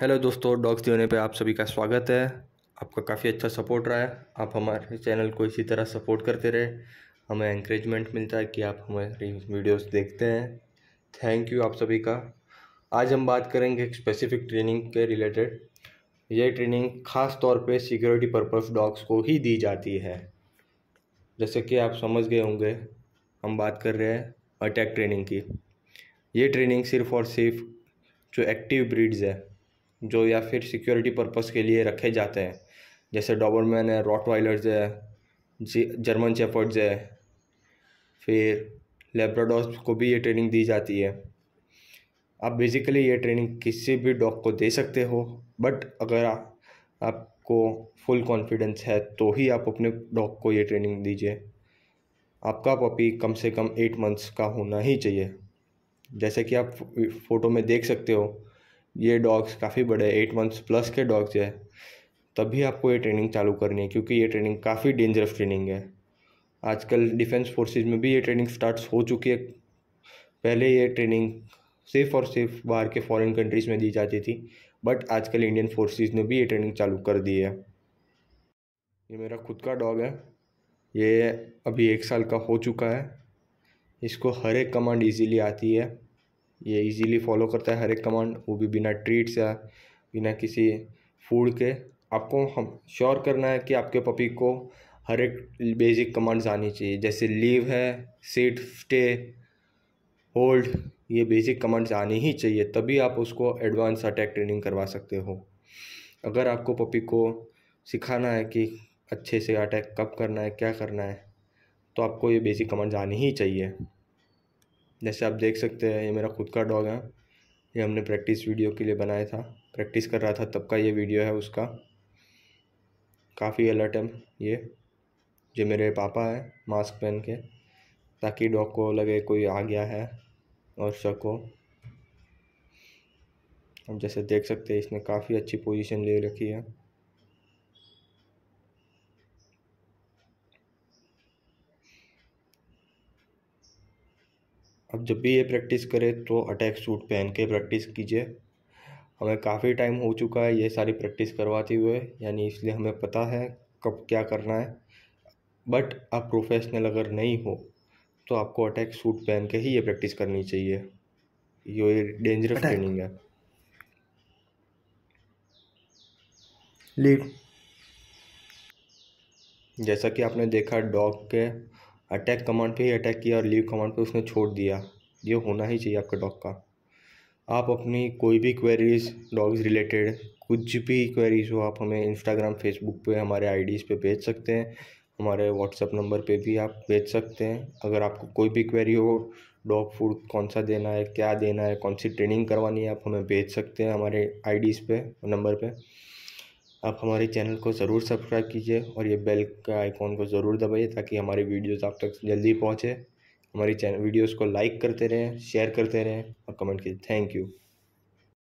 hello दोस्तों dogs देने पे आप सभी का स्वागत है आपका काफ़ी अच्छा सपोर्ट रहा है आप हमारे चैनल को इसी तरह सपोर्ट करते रहे हमें इंक्रेजमेंट मिलता है कि आप हमारी वीडियोस देखते हैं थैंक यू आप सभी का आज हम बात करेंगे एक स्पेसिफिक ट्रेनिंग के रिलेटेड ये ट्रेनिंग ख़ास तौर पे सिक्योरिटी पर्पज़ डॉग्स को ही दी जाती है जैसे कि आप समझ गए होंगे हम बात कर रहे हैं अटैक ट्रेनिंग की ये ट्रेनिंग सिर्फ़ और सिर्फ जो एक्टिव ब्रीड्स है जो या फिर सिक्योरिटी पर्पज़ के लिए रखे जाते हैं जैसे डॉबरमैन है रॉट वाइलर्स है जर्मन चैपर्ड्स है फिर लेब्राडोस को भी ये ट्रेनिंग दी जाती है आप बेसिकली ये ट्रेनिंग किसी भी डॉग को दे सकते हो बट अगर आ, आपको फुल कॉन्फिडेंस है तो ही आप अपने डॉग को ये ट्रेनिंग दीजिए आपका पपी कम से कम एट मंथ्स का होना ही चाहिए जैसे कि आप फ़ोटो में देख सकते हो ये डॉग्स काफ़ी बड़े एट मंथ्स प्लस के डॉग्स है तभी आपको ये ट्रेनिंग चालू करनी है क्योंकि ये ट्रेनिंग काफ़ी डेंजरस ट्रेनिंग है आजकल डिफेंस फोर्सेज में भी ये ट्रेनिंग स्टार्ट हो चुकी है पहले ये ट्रेनिंग सिर्फ और सिर्फ बाहर के फॉरेन कंट्रीज़ में दी जाती थी बट आजकल इंडियन फोर्सेज ने भी ये ट्रेनिंग चालू कर दी है ये मेरा खुद का डॉग है ये अभी एक साल का हो चुका है इसको हर एक कमांड इजीली आती है ये इजीली फॉलो करता है हर एक कमांड वो भी बिना ट्रीट्स या बिना किसी फूड के आपको हम श्योर करना है कि आपके पपी को हर एक बेसिक कमांड्स आनी चाहिए जैसे लीव है सीट स्टे होल्ड ये बेसिक कमांड्स आनी ही चाहिए तभी आप उसको एडवांस अटैक ट्रेनिंग करवा सकते हो अगर आपको पपी को सिखाना है कि अच्छे से अटैक कब करना है क्या करना है तो आपको ये बेसिक कमांड्स आनी ही चाहिए जैसे आप देख सकते हैं ये मेरा खुद का डॉग है ये हमने प्रैक्टिस वीडियो के लिए बनाया था प्रैक्टिस कर रहा था तब का ये वीडियो है उसका काफ़ी अलर्ट है ये जो मेरे पापा है मास्क पहन के ताकि डॉग को लगे कोई आ गया है और शक हो अब जैसे देख सकते हैं इसने काफ़ी अच्छी पोजीशन ले रखी है आप जब भी ये प्रैक्टिस करें तो अटैक सूट पहन के प्रैक्टिस कीजिए हमें काफ़ी टाइम हो चुका है ये सारी प्रैक्टिस करवाते हुए यानी इसलिए हमें पता है कब क्या करना है बट आप प्रोफेशनल अगर नहीं हो तो आपको अटैक सूट पहन के ही ये प्रैक्टिस करनी चाहिए ये डेंजरस ट्रेनिंग है लीड जैसा कि आपने देखा डॉग के अटैक कमांड पे ही अटैक किया और लीव कमांड पे उसने छोड़ दिया ये होना ही चाहिए आपके डॉग का आप अपनी कोई भी क्वेरीज डॉग्स रिलेटेड कुछ भी क्वेरीज हो आप हमें इंस्टाग्राम फेसबुक पे हमारे आईडीज़ पे भेज सकते हैं हमारे व्हाट्सअप नंबर पे भी आप भेज सकते हैं अगर आपको कोई भी क्वेरी हो डॉग फूड कौन सा देना है क्या देना है कौन सी ट्रेनिंग करवानी है आप हमें भेज सकते हैं हमारे आईडीज़ पे नंबर पे आप हमारे चैनल को ज़रूर सब्सक्राइब कीजिए और ये बेल का आइकॉन को ज़रूर दबाइए ताकि हमारी वीडियोस आप तक जल्दी पहुँचे हमारी चैनल वीडियोस को लाइक करते रहें शेयर करते रहें और कमेंट कीजिए थैंक यू